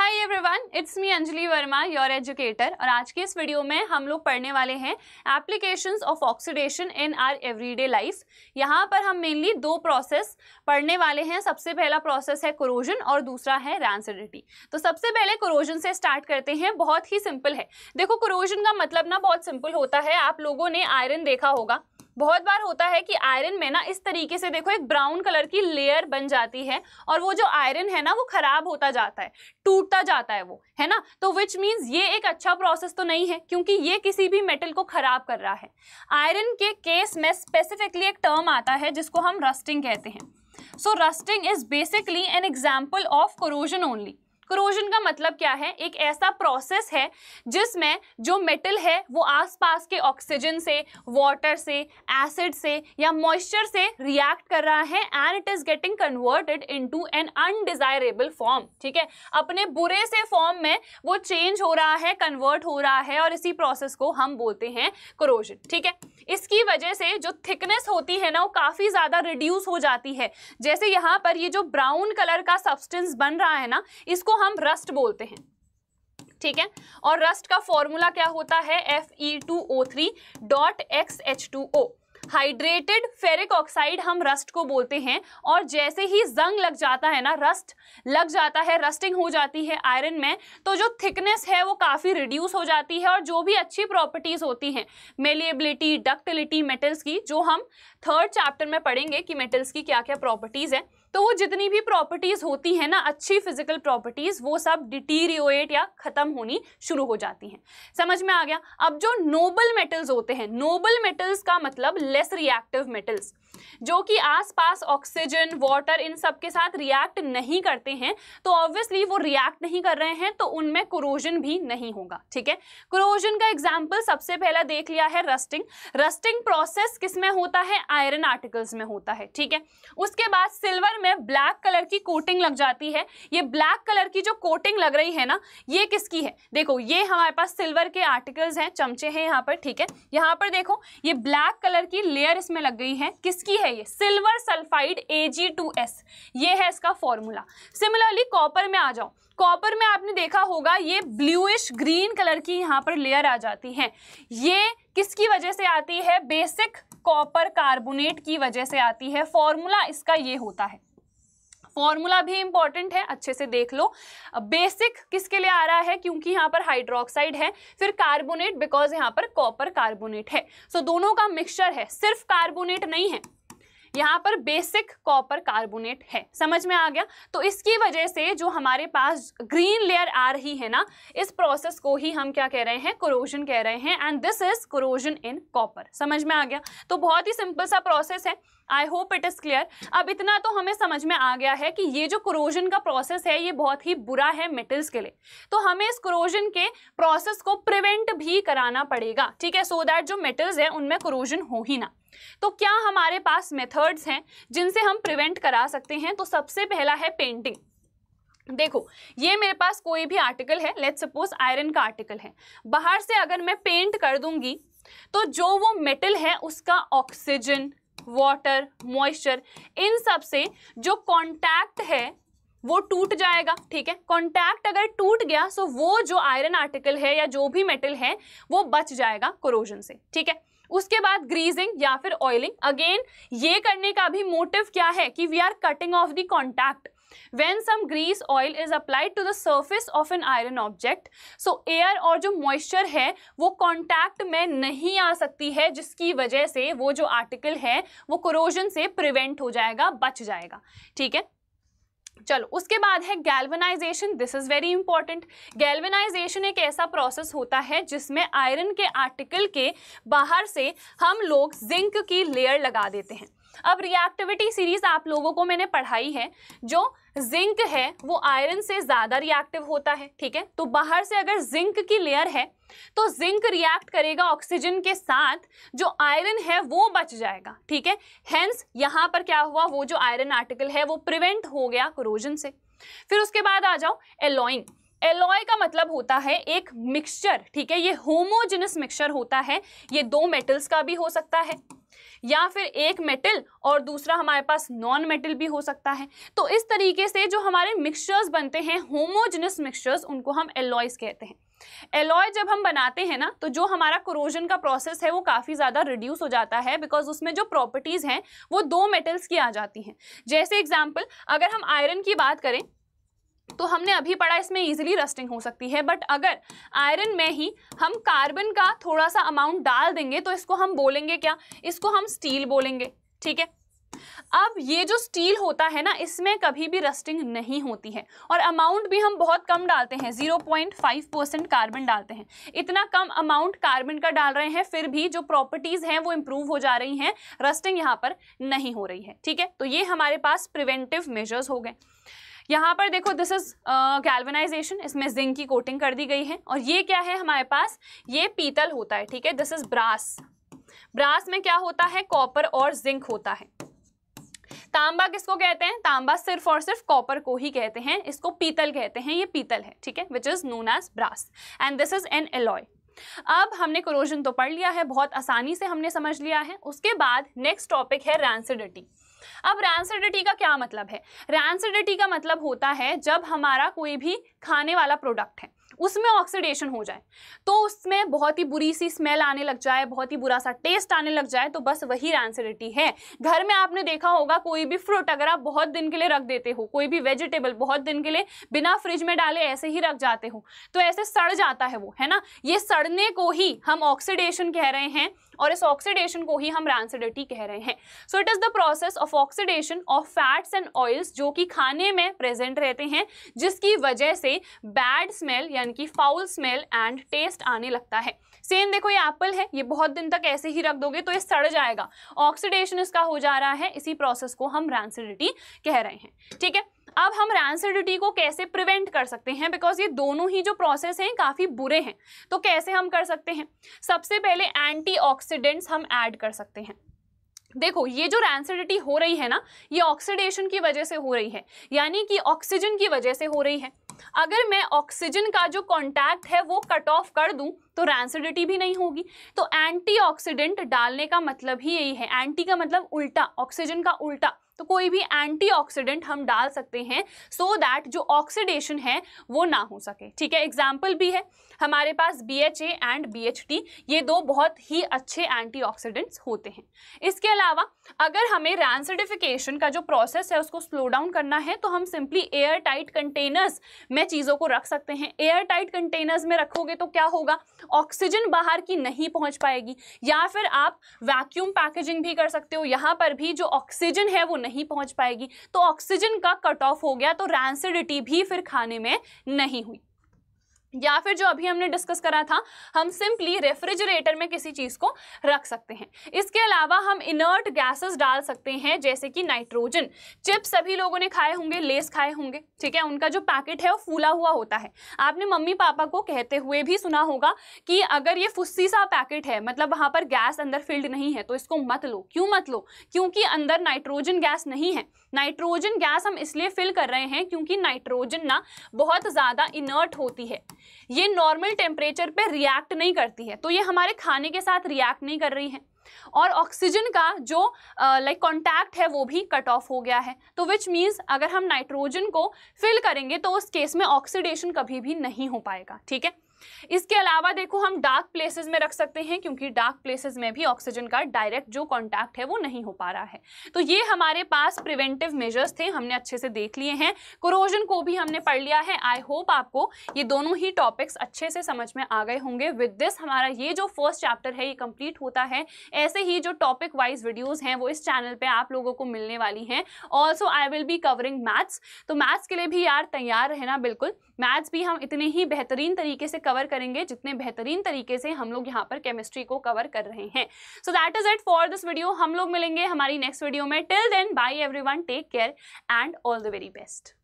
hi everyone it's me Anjali Verma your educator और आज के इस वीडियो में हम लोग पढ़ने वाले हैं applications of oxidation in our everyday life यहाँ पर हम मेनली दो प्रोसेस पढ़ने वाले हैं सबसे पहला प्रोसेस है कोरोजन और दूसरा है रैंसिडिटी तो सबसे पहले कोरोजन से स्टार्ट करते हैं बहुत ही सिंपल है देखो क्रोजन का मतलब ना बहुत सिंपल होता है आप लोगों ने आयरन देखा होगा बहुत बार होता है कि आयरन में ना इस तरीके से देखो एक ब्राउन कलर की लेयर बन जाती है और वो जो आयरन है ना वो खराब होता जाता है टूटता जाता है वो है ना तो विच मीन्स ये एक अच्छा प्रोसेस तो नहीं है क्योंकि ये किसी भी मेटल को खराब कर रहा है आयरन के केस में स्पेसिफिकली एक टर्म आता है जिसको हम रस्टिंग कहते हैं so rusting is basically an example of corrosion only corrosion का मतलब क्या है एक ऐसा प्रोसेस है जिसमें जो मेटल है वो आसपास के ऑक्सीजन से वाटर से एसिड से या मॉइस्चर से रिएक्ट कर रहा है and it is getting converted into an undesirable form ठीक है अपने बुरे से फॉर्म में वो चेंज हो रहा है कन्वर्ट हो रहा है और इसी प्रोसेस को हम बोलते हैं क्रोजन ठीक है इसकी वजह से जो थिकनेस होती है ना वो काफ़ी ज़्यादा रिड्यूस हो जाती है जैसे यहाँ पर ये जो ब्राउन कलर का सब्सटेंस बन रहा है ना इसको हम रस्ट बोलते हैं ठीक है और रस्ट का फॉर्मूला क्या होता है F E two O three dot X H two O hydrated ferric oxide हम रस्ट को बोलते हैं और जैसे ही जंग लग जाता है ना रस्ट लग जाता है रस्टिंग हो जाती है आयरन में तो जो थिकनेस है वो काफ़ी रिड्यूस हो जाती है और जो भी अच्छी प्रॉपर्टीज़ होती हैं मेलिएबिलिटी डक्टिलिटी मेटल्स की जो हम थर्ड चैप्टर में पढ़ेंगे कि मेटल्स की क्या क्या प्रॉपर्टीज़ हैं तो वो जितनी भी प्रॉपर्टीज़ होती हैं ना अच्छी फिजिकल प्रॉपर्टीज़ वो सब डिटीरियोएट या ख़त्म होनी शुरू हो जाती हैं समझ में आ गया अब जो नोबल मेटल्स होते हैं नोबल मेटल्स का मतलब लेस रिएक्टिव मेटल्स जो कि आसपास ऑक्सीजन वाटर इन सब के साथ रिएक्ट नहीं करते हैं तो ऑब्वियसली वो रिएक्ट नहीं कर रहे हैं तो उनमें क्रोजन भी नहीं होगा ठीक है क्रोजन का एग्जाम्पल सबसे पहला देख लिया है रस्टिंग रस्टिंग प्रोसेस किसमें होता है आयरन आर्टिकल्स में होता है ठीक है उसके बाद सिल्वर में ब्लैक कलर की कोटिंग लग जाती है ये ब्लैक कलर की जो कोटिंग लग रही है ना ये किसकी है देखो ये हमारे पास सिल्वर के आर्टिकल्स हैं चमचे हैं यहाँ पर ठीक है यहाँ पर देखो ये ब्लैक कलर की लेयर इसमें लग गई है किसकी है ये सिल्वर सल्फाइड एस ये है इसका फॉर्मूला सिमिलरली कॉपर में आ जाओ कॉपर में आपने देखा होगा ये ब्लूइश ग्रीन कलर की यहाँ पर लेयर आ जाती है ये किसकी वजह से आती है बेसिक कॉपर कार्बोनेट की वजह से आती है फॉर्मूला इसका ये होता है फॉर्मूला भी इंपॉर्टेंट है अच्छे से देख लो बेसिक किसके लिए आ रहा है क्योंकि यहाँ पर हाइड्रोक्साइड है फिर कार्बोनेट बिकॉज यहाँ पर कॉपर कार्बोनेट है सो so, दोनों का मिक्सचर है सिर्फ कार्बोनेट नहीं है यहाँ पर बेसिक कॉपर कार्बोनेट है समझ में आ गया तो इसकी वजह से जो हमारे पास ग्रीन लेयर आ रही है ना इस प्रोसेस को ही हम क्या कह रहे हैं क्रोजन कह रहे हैं and this is corrosion in copper समझ में आ गया तो बहुत ही सिंपल सा प्रोसेस है I hope it is clear अब इतना तो हमें समझ में आ गया है कि ये जो क्रोजन का प्रोसेस है ये बहुत ही बुरा है मेटल्स के लिए तो हमें इस क्रोजन के प्रोसेस को प्रिवेंट भी कराना पड़ेगा ठीक है सो so दैट जो मेटल्स है उनमें क्रोजन हो ही ना तो क्या हमारे पास मेथड्स हैं जिनसे हम प्रिवेंट करा सकते हैं तो सबसे पहला है पेंटिंग देखो ये मेरे पास कोई भी आर्टिकल है लेट सपोज आयरन का आर्टिकल है बाहर से अगर मैं पेंट कर दूंगी तो जो वो मेटल है उसका ऑक्सीजन वाटर मॉइस्चर इन सब से जो कांटेक्ट है वो टूट जाएगा ठीक है कॉन्टैक्ट अगर टूट गया सो वो जो आयरन आर्टिकल है या जो भी मेटल है वो बच जाएगा क्रोजन से ठीक है उसके बाद ग्रीजिंग या फिर ऑयलिंग अगेन ये करने का भी मोटिव क्या है कि we are cutting off the contact when some grease oil is applied to the surface of an iron object so air और जो मॉइस्चर है वो कॉन्टैक्ट में नहीं आ सकती है जिसकी वजह से वो जो आर्टिकल है वो क्रोजन से प्रिवेंट हो जाएगा बच जाएगा ठीक है चलो उसके बाद है galvanization this is very important galvanization एक ऐसा प्रोसेस होता है जिसमें आयरन के आर्टिकल के बाहर से हम लोग जिंक की लेयर लगा देते हैं अब रिएक्टिविटी सीरीज आप लोगों को मैंने पढ़ाई है जो जिंक है वो आयरन से ज़्यादा रिएक्टिव होता है ठीक है तो बाहर से अगर जिंक की लेयर है तो जिंक रिएक्ट करेगा ऑक्सीजन के साथ जो आयरन है वो बच जाएगा ठीक है हेंस यहाँ पर क्या हुआ वो जो आयरन आर्टिकल है वो प्रिवेंट हो गया क्रोजन से फिर उसके बाद आ जाओ एलोइंग एलॉय का मतलब होता है एक मिक्सचर ठीक है ये होमोजिनस मिक्सचर होता है ये दो मेटल्स का भी हो सकता है या फिर एक मेटल और दूसरा हमारे पास नॉन मेटल भी हो सकता है तो इस तरीके से जो हमारे मिक्सचर्स बनते हैं होमोजनस मिक्सचर्स उनको हम एलॉयज कहते हैं एलॉय जब हम बनाते हैं ना तो जो हमारा क्रोजन का प्रोसेस है वो काफ़ी ज़्यादा रिड्यूस हो जाता है बिकॉज उसमें जो प्रॉपर्टीज़ हैं वो दो मेटल्स की आ जाती हैं जैसे एग्जाम्पल अगर हम आयरन की बात करें तो हमने अभी पढ़ा इसमें इजीली रस्टिंग हो सकती है बट अगर आयरन में ही हम कार्बन का थोड़ा सा अमाउंट डाल देंगे तो इसको हम बोलेंगे क्या इसको हम स्टील बोलेंगे ठीक है अब ये जो स्टील होता है ना इसमें कभी भी रस्टिंग नहीं होती है और अमाउंट भी हम बहुत कम डालते हैं 0.5 परसेंट कार्बन डालते हैं इतना कम अमाउंट कार्बन का डाल रहे हैं फिर भी जो प्रॉपर्टीज़ हैं वो इम्प्रूव हो जा रही हैं रस्टिंग यहाँ पर नहीं हो रही है ठीक है तो ये हमारे पास प्रिवेंटिव मेजर्स हो गए यहाँ पर देखो दिस इज गैल्वेनाइजेशन इसमें जिंक की कोटिंग कर दी गई है और ये क्या है हमारे पास ये पीतल होता है ठीक है दिस इज ब्रास ब्रास में क्या होता है कॉपर और जिंक होता है तांबा किसको कहते हैं तांबा सिर्फ और सिर्फ कॉपर को ही कहते हैं इसको पीतल कहते हैं ये पीतल है ठीक है which is known as brass and this is an alloy अब हमने क्रोजन तो पढ़ लिया है बहुत आसानी से हमने समझ लिया है उसके बाद नेक्स्ट टॉपिक है रैंसिडिटी अब रैंसिडिटी का क्या मतलब है रैंसिडिटी का मतलब होता है जब हमारा कोई भी खाने वाला प्रोडक्ट है उसमें ऑक्सीडेशन हो जाए तो उसमें बहुत ही बुरी सी स्मेल आने लग जाए बहुत ही बुरा सा टेस्ट आने लग जाए तो बस वही रैंसिडिटी है घर में आपने देखा होगा कोई भी फ्रूट अगर आप बहुत दिन के लिए रख देते हो कोई भी वेजिटेबल बहुत दिन के लिए बिना फ्रिज में डाले ऐसे ही रख जाते हो तो ऐसे सड़ जाता है वो है ना ये सड़ने को ही हम ऑक्सीडेशन कह रहे हैं और इस ऑक्सीडेशन को ही हम रैंसिडिटी कह रहे हैं so it is the process of oxidation of fats and oils जो कि खाने में प्रेजेंट रहते हैं जिसकी वजह से बैड स्मेल यानी कि फाउल स्मेल एंड टेस्ट आने लगता है सेम देखो ये एप्पल है ये बहुत दिन तक ऐसे ही रख दोगे तो ये सड़ जाएगा ऑक्सीडेशन इसका हो जा रहा है इसी प्रोसेस को हम रैंसिडिटी कह रहे हैं ठीक है अब हम रैंसिडिटी को कैसे प्रिवेंट कर सकते हैं बिकॉज ये दोनों ही जो प्रोसेस हैं काफ़ी बुरे हैं तो कैसे हम कर सकते हैं सबसे पहले एंटीऑक्सीडेंट्स हम ऐड कर सकते हैं देखो ये जो रैंसिडिटी हो रही है ना ये ऑक्सीडेशन की वजह से हो रही है यानी कि ऑक्सीजन की वजह से हो रही है अगर मैं ऑक्सीजन का जो कॉन्टैक्ट है वो कट ऑफ कर दूँ तो रैंसिडिटी भी नहीं होगी तो एंटीऑक्सीडेंट डालने का मतलब ही यही है एंटी का मतलब उल्टा ऑक्सीजन का उल्टा तो कोई भी एंटीऑक्सीडेंट हम डाल सकते हैं सो so दैट जो ऑक्सीडेशन है वो ना हो सके ठीक है एग्जाम्पल भी है हमारे पास B H and B H T ये दो बहुत ही अच्छे एंटीऑक्सीडेंट्स होते हैं इसके अलावा अगर हमें रैंसिडिफिकेशन का जो प्रोसेस है उसको स्लो डाउन करना है तो हम सिंपली एयर टाइट कंटेनर्स में चीज़ों को रख सकते हैं एयर टाइट कंटेनर्स में रखोगे तो क्या होगा ऑक्सीजन बाहर की नहीं पहुंच पाएगी या फिर आप वैक्यूम पैकेजिंग भी कर सकते हो यहाँ पर भी जो ऑक्सीजन है वो नहीं पहुंच पाएगी तो ऑक्सीजन का कट ऑफ हो गया तो रैंसिडिटी भी फिर खाने में नहीं हुई या फिर जो अभी हमने डिस्कस करा था हम सिंपली रेफ्रिजरेटर में किसी चीज़ को रख सकते हैं इसके अलावा हम इनर्ट गैसेस डाल सकते हैं जैसे कि नाइट्रोजन चिप्स सभी लोगों ने खाए होंगे लेस खाए होंगे ठीक है उनका जो पैकेट है वो फूला हुआ होता है आपने मम्मी पापा को कहते हुए भी सुना होगा कि अगर ये फुस्सी सा पैकेट है मतलब वहाँ पर गैस अंदर फिल्ड नहीं है तो इसको मत लो क्यों मत लो क्योंकि अंदर नाइट्रोजन गैस नहीं है नाइट्रोजन गैस हम इसलिए फिल कर रहे हैं क्योंकि नाइट्रोजन ना बहुत ज़्यादा इनर्ट होती है ये नॉर्मल टेम्परेचर पे रिएक्ट नहीं करती है तो ये हमारे खाने के साथ रिएक्ट नहीं कर रही है और ऑक्सीजन का जो लाइक uh, like, है वो भी कट ऑफ हो गया है तो विच मीन्स अगर हम नाइट्रोजन को फिल करेंगे तो उस केस में ऑक्सीडेशन कभी भी नहीं हो पाएगा ठीक है इसके अलावा देखो हम डार्क प्लेसेस में रख सकते हैं क्योंकि डार्क प्लेसेस में भी ऑक्सीजन का डायरेक्ट जो कॉन्टैक्ट है वो नहीं हो पा रहा है तो ये हमारे पास प्रिवेंटिव मेजर्स थे हमने अच्छे से देख लिए हैं कोरोजन को भी हमने पढ़ लिया है आई होप आपको ये दोनों ही टॉपिक्स अच्छे से समझ में आ गए होंगे विद दिस हमारा ये जो फर्स्ट चैप्टर है ये कंप्लीट होता है ऐसे ही जो टॉपिक वाइज वीडियोज़ हैं वो इस चैनल पर आप लोगों को मिलने वाली हैं also I will be covering maths तो मैथ्स के लिए भी यार तैयार रहना बिल्कुल मैथ्स भी हम इतने ही बेहतरीन तरीके से कवर करेंगे जितने बेहतरीन तरीके से हम लोग यहाँ पर केमिस्ट्री को कवर कर रहे हैं so that is it for this video हम लोग मिलेंगे हमारी नेक्स्ट वीडियो में till then bye every take care and all the very best